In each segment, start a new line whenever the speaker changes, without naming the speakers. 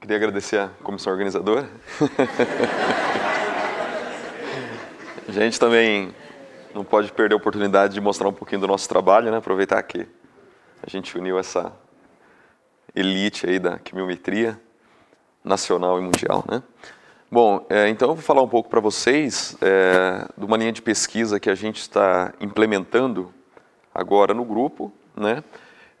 Queria agradecer à comissão organizadora. a gente também não pode perder a oportunidade de mostrar um pouquinho do nosso trabalho, né? Aproveitar que a gente uniu essa elite aí da quimiometria nacional e mundial. Né? Bom, é, então eu vou falar um pouco para vocês é, de uma linha de pesquisa que a gente está implementando agora no grupo. Né?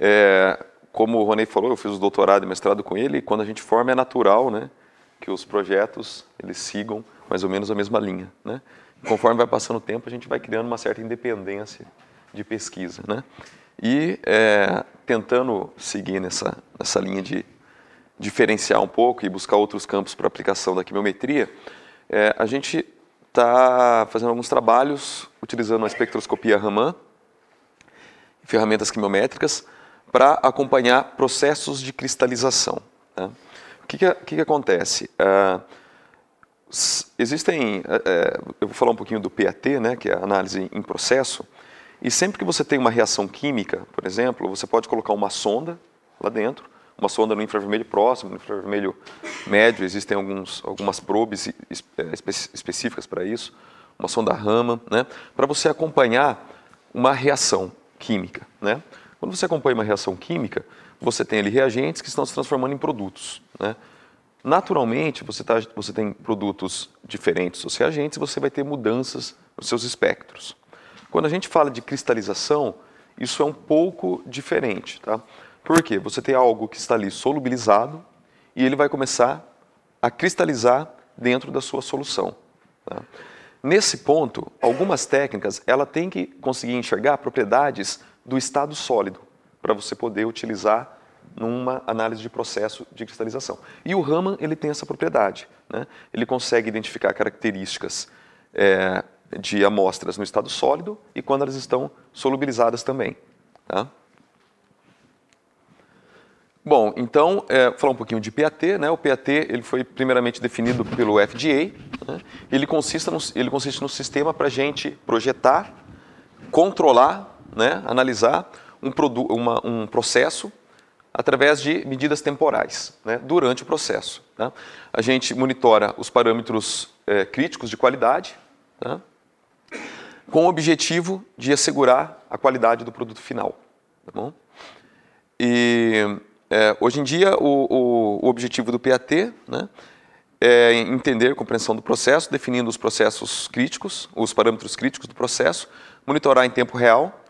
É, como o Ronei falou, eu fiz o doutorado e mestrado com ele, e quando a gente forma é natural né, que os projetos eles sigam mais ou menos a mesma linha. Né? Conforme vai passando o tempo, a gente vai criando uma certa independência de pesquisa. Né? E é, tentando seguir nessa, nessa linha de diferenciar um pouco e buscar outros campos para aplicação da quimiometria, é, a gente está fazendo alguns trabalhos utilizando a espectroscopia Raman, ferramentas quimiométricas, para acompanhar processos de cristalização. Né? O que, que, que, que acontece? É, existem, é, é, eu vou falar um pouquinho do PAT, né, que é a análise em processo, e sempre que você tem uma reação química, por exemplo, você pode colocar uma sonda lá dentro uma sonda no infravermelho próximo, no infravermelho médio, existem alguns, algumas probes é, espe específicas para isso, uma sonda Raman, né, para você acompanhar uma reação química. Né? Quando você acompanha uma reação química, você tem ali reagentes que estão se transformando em produtos. Né? Naturalmente, você, tá, você tem produtos diferentes dos reagentes e você vai ter mudanças nos seus espectros. Quando a gente fala de cristalização, isso é um pouco diferente, tá? Por quê? Você tem algo que está ali solubilizado e ele vai começar a cristalizar dentro da sua solução. Tá? Nesse ponto, algumas técnicas ela tem que conseguir enxergar propriedades do estado sólido para você poder utilizar numa análise de processo de cristalização. E o Raman ele tem essa propriedade, né? ele consegue identificar características é, de amostras no estado sólido e quando elas estão solubilizadas também. Tá? Bom, então, é, falar um pouquinho de PAT. Né? O PAT ele foi primeiramente definido pelo FDA. Né? Ele, consiste num, ele consiste no sistema para a gente projetar, controlar, né? analisar um, uma, um processo através de medidas temporais né? durante o processo. Tá? A gente monitora os parâmetros é, críticos de qualidade, tá? com o objetivo de assegurar a qualidade do produto final. Tá bom? E é, hoje em dia, o, o, o objetivo do PAT né, é entender a compreensão do processo, definindo os processos críticos, os parâmetros críticos do processo, monitorar em tempo real.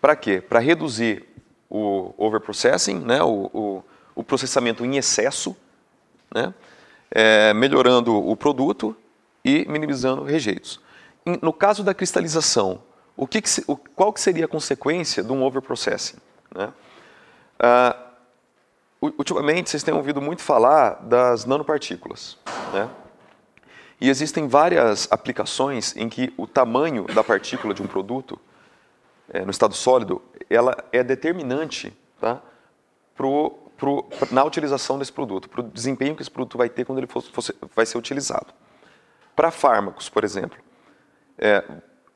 Para quê? Para reduzir o overprocessing, né, o, o, o, processamento em excesso, né, é, melhorando o produto e minimizando rejeitos no caso da cristalização, o que, que o, qual que seria a consequência de um overprocessing? Né? Ah, ultimamente, vocês têm ouvido muito falar das nanopartículas. Né? E existem várias aplicações em que o tamanho da partícula de um produto, é, no estado sólido, ela é determinante tá? pro, pro, na utilização desse produto, para o desempenho que esse produto vai ter quando ele for, for vai ser utilizado. Para fármacos, por exemplo, é,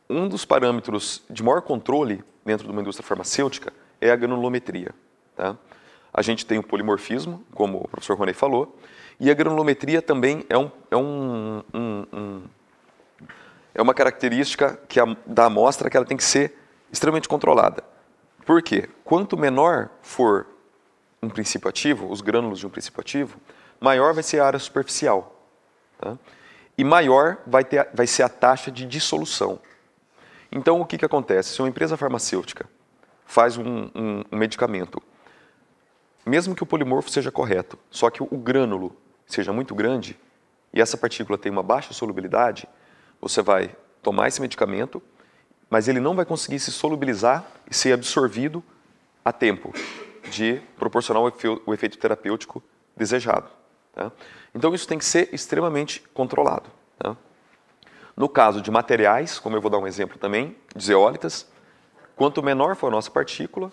um dos parâmetros de maior controle dentro de uma indústria farmacêutica é a granulometria. Tá? A gente tem o polimorfismo, como o professor Roney falou, e a granulometria também é, um, é, um, um, é uma característica que a, da amostra que ela tem que ser extremamente controlada. Por quê? Quanto menor for um princípio ativo, os grânulos de um princípio ativo, maior vai ser a área superficial. Tá? e maior vai, ter, vai ser a taxa de dissolução. Então, o que, que acontece? Se uma empresa farmacêutica faz um, um, um medicamento, mesmo que o polimorfo seja correto, só que o grânulo seja muito grande e essa partícula tem uma baixa solubilidade, você vai tomar esse medicamento, mas ele não vai conseguir se solubilizar e ser absorvido a tempo de proporcionar o efeito terapêutico desejado. Tá? Então isso tem que ser extremamente controlado. Tá? No caso de materiais, como eu vou dar um exemplo também, de zeólitas, quanto menor for a nossa partícula,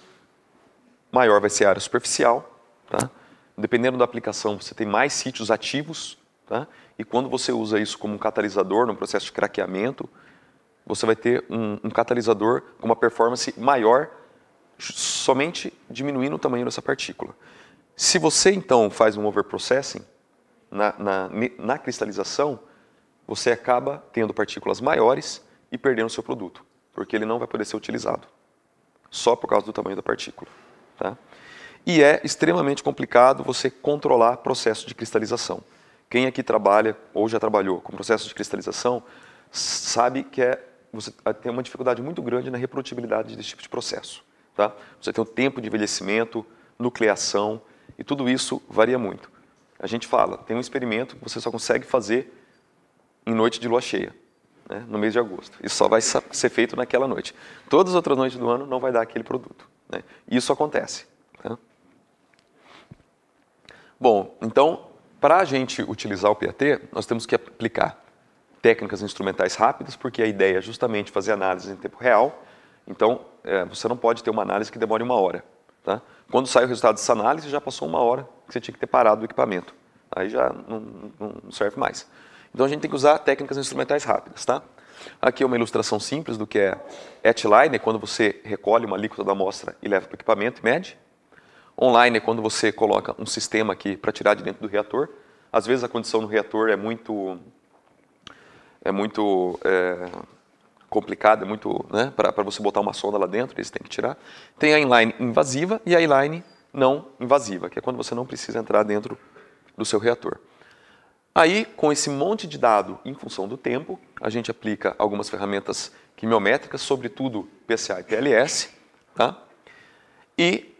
maior vai ser a área superficial. Tá? Dependendo da aplicação, você tem mais sítios ativos. Tá? E quando você usa isso como um catalisador no processo de craqueamento, você vai ter um, um catalisador com uma performance maior, somente diminuindo o tamanho dessa partícula. Se você então faz um overprocessing na, na, na cristalização, você acaba tendo partículas maiores e perdendo o seu produto, porque ele não vai poder ser utilizado, só por causa do tamanho da partícula. Tá? E é extremamente complicado você controlar processo de cristalização. Quem aqui trabalha ou já trabalhou com processo de cristalização sabe que é, você ah, tem uma dificuldade muito grande na reprodutibilidade desse tipo de processo. Tá? Você tem o tempo de envelhecimento, nucleação, e tudo isso varia muito. A gente fala, tem um experimento que você só consegue fazer em noite de lua cheia, né, no mês de agosto. Isso só vai ser feito naquela noite. Todas as outras noites do ano não vai dar aquele produto. Né? E isso acontece. Tá? Bom, então, para a gente utilizar o PAT, nós temos que aplicar técnicas instrumentais rápidas, porque a ideia é justamente fazer análise em tempo real. Então, é, você não pode ter uma análise que demore uma hora. Tá? Quando sai o resultado dessa análise, já passou uma hora que você tinha que ter parado o equipamento. Aí já não, não serve mais. Então a gente tem que usar técnicas instrumentais rápidas, tá? Aqui é uma ilustração simples do que é at-line, é quando você recolhe uma líquida da amostra e leva para o equipamento e mede. Online é quando você coloca um sistema aqui para tirar de dentro do reator. Às vezes a condição no reator é muito, é muito é, complicado, é muito, né, para você botar uma sonda lá dentro, eles têm que tirar. Tem a inline invasiva e a inline não invasiva, que é quando você não precisa entrar dentro do seu reator. Aí, com esse monte de dado em função do tempo, a gente aplica algumas ferramentas quimiométricas, sobretudo PCA e PLS, tá? E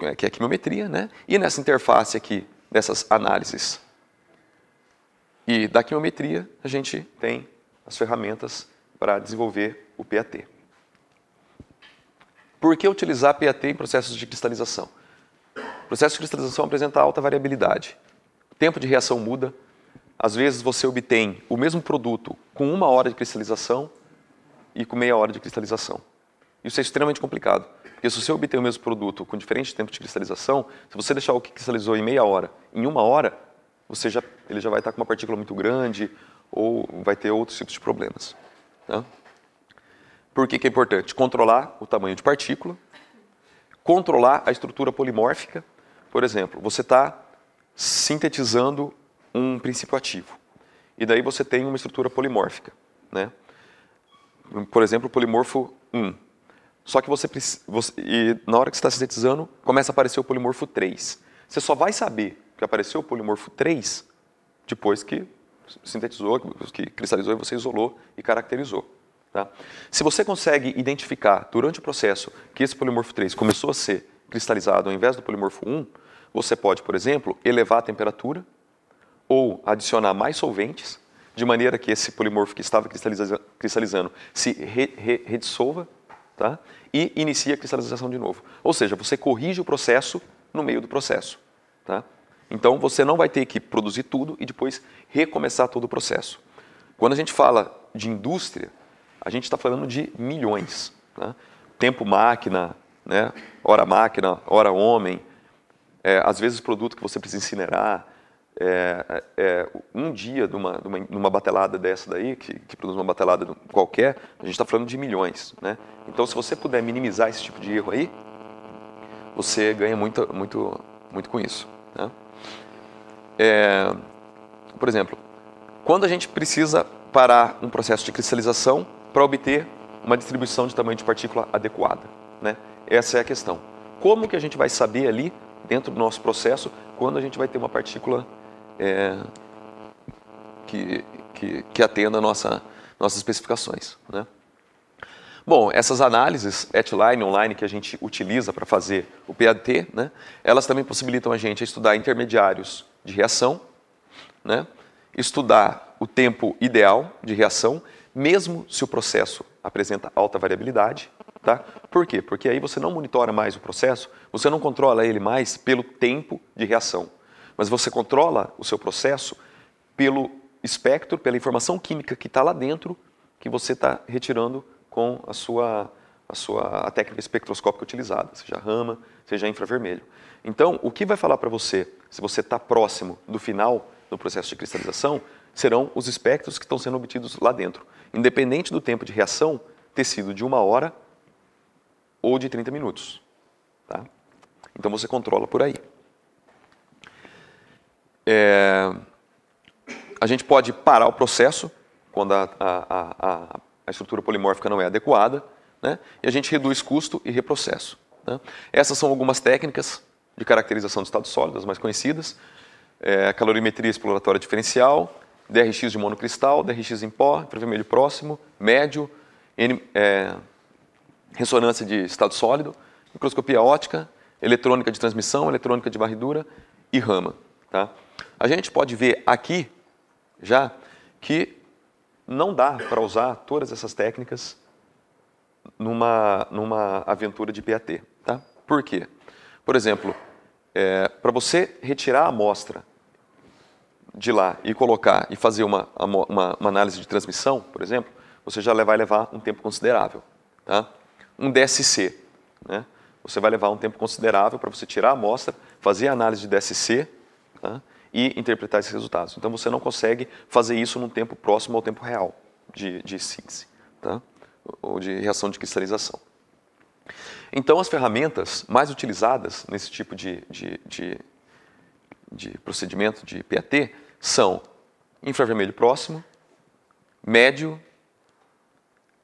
é, que é a quimiometria, né? E nessa interface aqui dessas análises e da quimiometria, a gente tem as ferramentas para desenvolver o PAT. Por que utilizar PAT em processos de cristalização? O processo de cristalização apresenta alta variabilidade. O tempo de reação muda. Às vezes você obtém o mesmo produto com uma hora de cristalização e com meia hora de cristalização. Isso é extremamente complicado, porque se você obter o mesmo produto com diferente tempo de cristalização, se você deixar o que cristalizou em meia hora em uma hora, você já, ele já vai estar com uma partícula muito grande ou vai ter outros tipos de problemas. Né? Por que, que é importante? Controlar o tamanho de partícula, controlar a estrutura polimórfica. Por exemplo, você está sintetizando um princípio ativo e daí você tem uma estrutura polimórfica. Né? Por exemplo, o polimorfo 1. Só que você, você e na hora que você está sintetizando, começa a aparecer o polimorfo 3. Você só vai saber que apareceu o polimorfo 3 depois que sintetizou, que cristalizou e você isolou e caracterizou. Tá? Se você consegue identificar durante o processo que esse polimorfo 3 começou a ser cristalizado ao invés do polimorfo 1, você pode, por exemplo, elevar a temperatura ou adicionar mais solventes, de maneira que esse polimorfo que estava cristaliza cristalizando se re, re, redissolva tá? e inicia a cristalização de novo. Ou seja, você corrige o processo no meio do processo. Tá? Então você não vai ter que produzir tudo e depois recomeçar todo o processo. Quando a gente fala de indústria, a gente está falando de milhões. Né? Tempo máquina, né? hora máquina, hora homem, é, às vezes produto que você precisa incinerar. É, é, é um dia de uma, de, uma, de uma, batelada dessa daí, que, que produz uma batelada qualquer, a gente está falando de milhões. Né? Então, se você puder minimizar esse tipo de erro aí, você ganha muito, muito, muito com isso. Né? é, por exemplo, quando a gente precisa parar um processo de cristalização para obter uma distribuição de tamanho de partícula adequada, né? Essa é a questão. Como que a gente vai saber ali, dentro do nosso processo, quando a gente vai ter uma partícula é, que, que, que, atenda a nossa, nossas especificações, né? Bom, essas análises at-line, online, que a gente utiliza para fazer o PADT, né, elas também possibilitam a gente estudar intermediários de reação, né? estudar o tempo ideal de reação, mesmo se o processo apresenta alta variabilidade. Tá? Por quê? Porque aí você não monitora mais o processo, você não controla ele mais pelo tempo de reação, mas você controla o seu processo pelo espectro, pela informação química que está lá dentro que você está retirando com a sua a sua a técnica espectroscópica utilizada, seja rama, seja infravermelho. Então, o que vai falar para você se você está próximo do final do processo de cristalização serão os espectros que estão sendo obtidos lá dentro, independente do tempo de reação ter sido de uma hora ou de 30 minutos. Tá? Então você controla por aí. É, a gente pode parar o processo quando a, a, a, a estrutura polimórfica não é adequada, né? e a gente reduz custo e reprocesso. Né? Essas são algumas técnicas de caracterização do estado sólido, as mais conhecidas, é, calorimetria exploratória diferencial, DRX de monocristal, DRX em pó, infravermelho próximo, médio, N, é, ressonância de estado sólido, microscopia ótica, eletrônica de transmissão, eletrônica de varredura e rama. Tá? A gente pode ver aqui já que não dá para usar todas essas técnicas numa, numa aventura de PAT. Tá? Por quê? Por exemplo, é, para você retirar a amostra de lá e colocar e fazer uma, uma, uma, análise de transmissão, por exemplo, você já vai levar um tempo considerável. Tá? Um DSC, né? você vai levar um tempo considerável para você tirar a amostra, fazer a análise de DSC tá? e interpretar esses resultados. Então você não consegue fazer isso num tempo próximo ao tempo real de, de síntese. Tá? ou de reação de cristalização. Então, as ferramentas mais utilizadas nesse tipo de, de, de, de procedimento de PAT são infravermelho próximo, médio,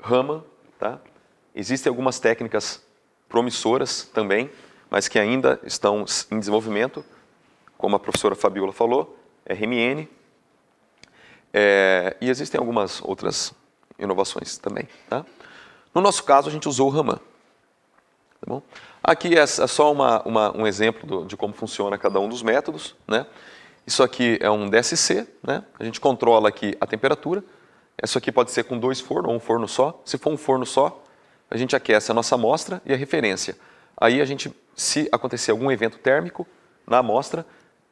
Raman. Tá? Existem algumas técnicas promissoras também, mas que ainda estão em desenvolvimento, como a professora Fabiola falou, RMN. É, e existem algumas outras inovações também. Tá? No nosso caso, a gente usou o Raman. Tá bom? Aqui é, é só uma, uma, um exemplo do, de como funciona cada um dos métodos. Né? Isso aqui é um DSC, né? a gente controla aqui a temperatura. Isso aqui pode ser com dois fornos ou um forno só. Se for um forno só, a gente aquece a nossa amostra e a referência. Aí a gente, se acontecer algum evento térmico na amostra,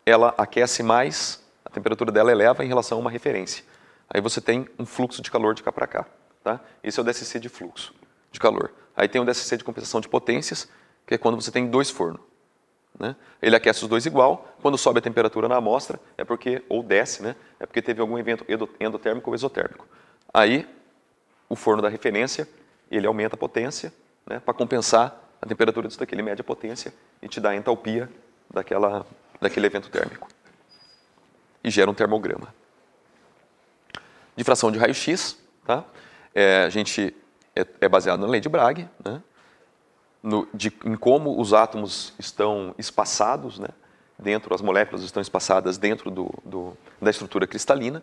ela aquece mais, a temperatura dela eleva em relação a uma referência. Aí você tem um fluxo de calor de cá para cá. Tá? Esse é o DSC de fluxo de calor. Aí tem o DSC de compensação de potências, que é quando você tem dois fornos. Né? Ele aquece os dois igual, quando sobe a temperatura na amostra, é porque, ou desce, né? é porque teve algum evento endotérmico ou exotérmico. Aí, o forno da referência, ele aumenta a potência né? para compensar a temperatura disso daqui. Ele mede a potência e te dá a entalpia daquela, daquele evento térmico. E gera um termograma. Difração de raio-x, tá? É, a gente é, é, baseado na lei de Bragg, né? No, de, em como os átomos estão espaçados, né? dentro, as moléculas estão espaçadas dentro do, do, da estrutura cristalina.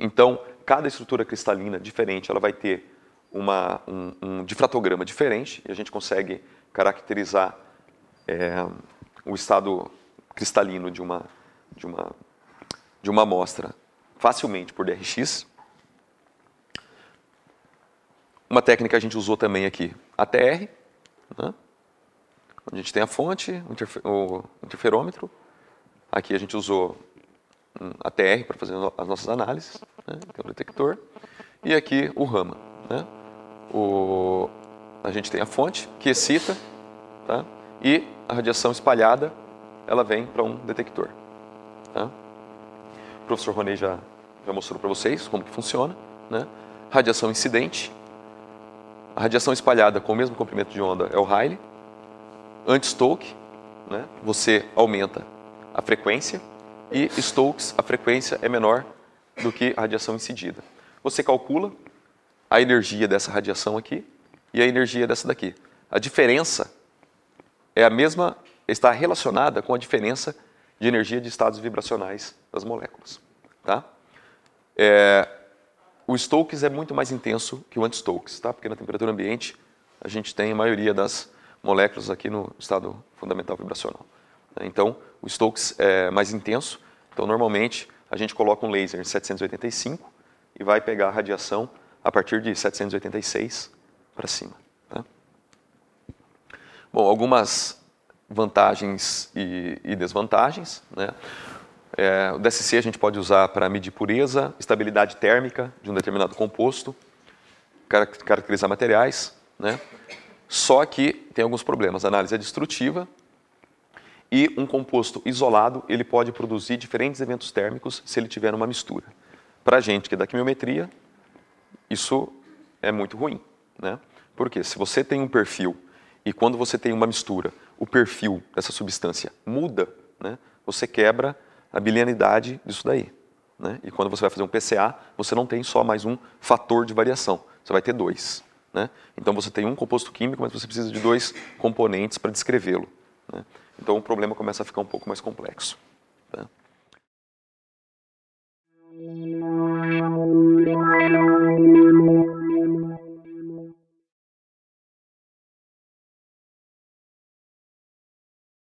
Então, cada estrutura cristalina diferente, ela vai ter uma, um, um difratograma diferente e a gente consegue caracterizar é, o estado cristalino de uma, de, uma, de uma amostra facilmente por DRX. Uma técnica que a gente usou também aqui, ATR, né? a gente tem a fonte, o, interfer o interferômetro. Aqui a gente usou hum, ATR para fazer as nossas análises, né? tem é o detector. E aqui o rama. Né? O... A gente tem a fonte, que excita, tá? e a radiação espalhada ela vem para um detector. Tá? O professor Roney já, já mostrou para vocês como que funciona. Né? Radiação incidente, a radiação espalhada com o mesmo comprimento de onda é o Rayleigh. Anti-Stoke, né? você aumenta a frequência. E Stokes, a frequência é menor do que a radiação incidida. Você calcula a energia dessa radiação aqui e a energia dessa daqui. A diferença é a mesma, está relacionada com a diferença de energia de estados vibracionais das moléculas. Tá? É, o Stokes é muito mais intenso que o anti-Stokes, tá? porque na temperatura ambiente a gente tem a maioria das moléculas aqui no estado fundamental vibracional. Né? Então, o Stokes é mais intenso, então normalmente a gente coloca um laser em 785 e vai pegar a radiação a partir de 786 para cima. Tá? Bom, algumas vantagens e, e desvantagens. Né? É, o DSC a gente pode usar para medir pureza, estabilidade térmica de um determinado composto, car caracterizar materiais, né? Só que tem alguns problemas. A análise é destrutiva e um composto isolado ele pode produzir diferentes eventos térmicos se ele tiver uma mistura. Para a gente que é da quimiometria, isso é muito ruim, né? Porque se você tem um perfil e quando você tem uma mistura, o perfil dessa substância muda, né? Você quebra a bilianidade disso daí. Né? E quando você vai fazer um PCA, você não tem só mais um fator de variação, você vai ter dois. Né? Então você tem um composto químico, mas você precisa de dois componentes para descrevê-lo. Né? Então o problema começa a ficar um pouco mais complexo. Tá?